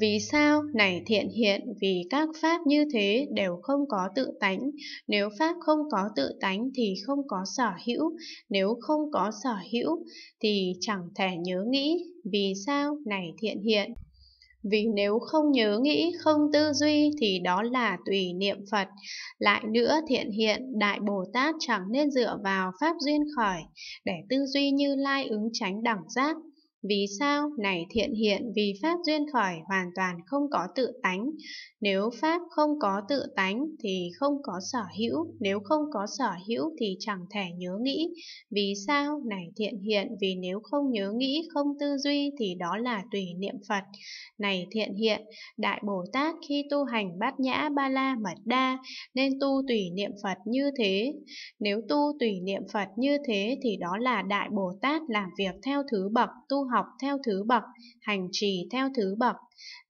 Vì sao này thiện hiện vì các pháp như thế đều không có tự tánh, nếu pháp không có tự tánh thì không có sở hữu, nếu không có sở hữu thì chẳng thể nhớ nghĩ, vì sao này thiện hiện. Vì nếu không nhớ nghĩ, không tư duy thì đó là tùy niệm Phật. Lại nữa thiện hiện, Đại Bồ Tát chẳng nên dựa vào Pháp duyên khởi, để tư duy như lai ứng tránh đẳng giác, vì sao này thiện hiện vì Pháp duyên khởi hoàn toàn không có tự tánh? Nếu Pháp không có tự tánh thì không có sở hữu, nếu không có sở hữu thì chẳng thể nhớ nghĩ. Vì sao này thiện hiện vì nếu không nhớ nghĩ, không tư duy thì đó là tùy niệm Phật. Này thiện hiện, Đại Bồ Tát khi tu hành bát nhã ba la mật đa nên tu tùy niệm Phật như thế. Nếu tu tùy niệm Phật như thế thì đó là Đại Bồ Tát làm việc theo thứ bậc tu học học theo thứ bậc, hành trì theo thứ bậc.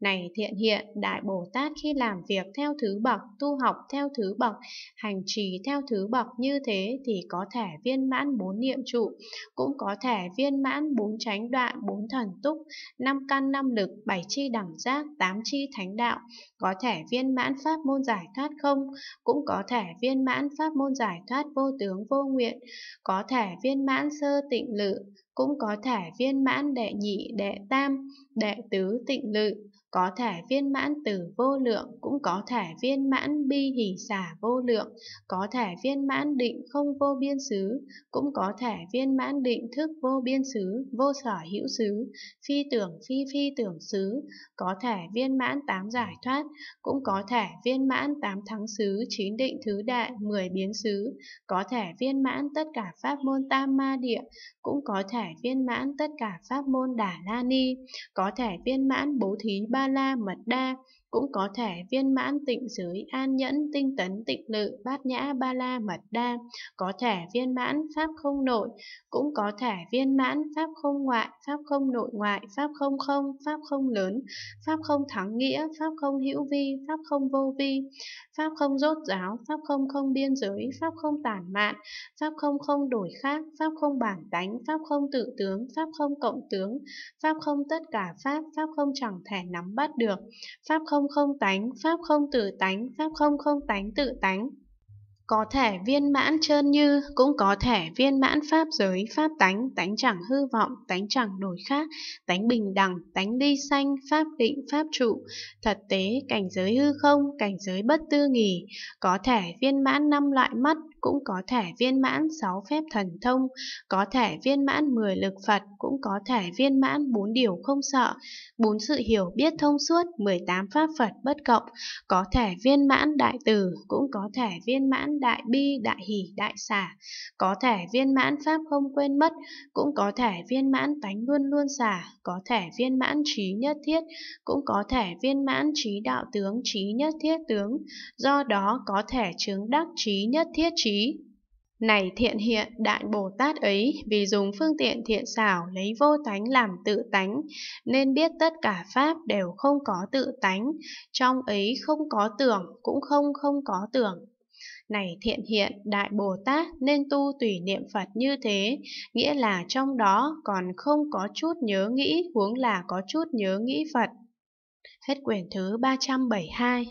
Này thiện hiện, Đại Bồ Tát khi làm việc theo thứ bậc, tu học theo thứ bậc, hành trì theo thứ bậc như thế thì có thể viên mãn bốn niệm trụ, cũng có thể viên mãn bốn chánh đoạn, bốn thần túc, năm căn năm lực, bảy chi đẳng giác, tám chi thánh đạo, có thể viên mãn pháp môn giải thoát không, cũng có thể viên mãn pháp môn giải thoát vô tướng vô nguyện, có thể viên mãn sơ tịnh lự, cũng có thể viên mãn đệ nhị đệ tam đệ tứ tịnh lự có thể viên mãn từ vô lượng, cũng có thể viên mãn bi hỷ xả vô lượng, có thể viên mãn định không vô biên xứ, cũng có thể viên mãn định thức vô biên xứ, vô sở hữu xứ, phi tưởng phi phi tưởng xứ, có thể viên mãn tám giải thoát, cũng có thể viên mãn tám thắng xứ, chín định thứ đại, mười biến xứ, có thể viên mãn tất cả pháp môn tam ma địa, cũng có thể viên mãn tất cả pháp môn đà la ni, có thể viên mãn bố thí ba ba la mật đa cũng có thể viên mãn tịnh giới an nhẫn tinh tấn tịnh lự bát nhã ba la mật đa có thể viên mãn pháp không nội cũng có thể viên mãn pháp không ngoại pháp không nội ngoại pháp không không pháp không lớn pháp không thắng nghĩa pháp không hữu vi pháp không vô vi pháp không rốt giáo pháp không không biên giới pháp không tản mạn pháp không không đổi khác pháp không bản tánh pháp không tự tướng pháp không cộng tướng pháp không tất cả pháp pháp không chẳng thể nắm bắt được pháp không không không tánh, pháp không tự tánh, pháp không không tánh tự tánh. Có thể viên mãn trơn như, cũng có thể viên mãn pháp giới, pháp tánh, tánh chẳng hư vọng, tánh chẳng đổi khác, tánh bình đẳng, tánh ly xanh, pháp định, pháp trụ, thật tế, cảnh giới hư không, cảnh giới bất tư nghỉ, có thể viên mãn năm loại mắt, cũng có thể viên mãn 6 phép thần thông, có thể viên mãn 10 lực Phật, cũng có thể viên mãn 4 điều không sợ, 4 sự hiểu biết thông suốt, 18 pháp Phật bất cộng, có thể viên mãn đại từ, cũng có thể viên mãn đại bi, đại hỷ, đại xả, có thể viên mãn pháp không quên mất, cũng có thể viên mãn tánh luôn luôn xả, có thể viên mãn trí nhất thiết, cũng có thể viên mãn trí đạo tướng, trí nhất thiết tướng, do đó có thể chứng đắc trí nhất thiết trí trí. Này thiện hiện đại Bồ Tát ấy, vì dùng phương tiện thiện xảo lấy vô tánh làm tự tánh, nên biết tất cả Pháp đều không có tự tánh, trong ấy không có tưởng, cũng không không có tưởng. Này thiện hiện, Đại Bồ Tát nên tu tùy niệm Phật như thế, nghĩa là trong đó còn không có chút nhớ nghĩ, huống là có chút nhớ nghĩ Phật. Hết quyển thứ 372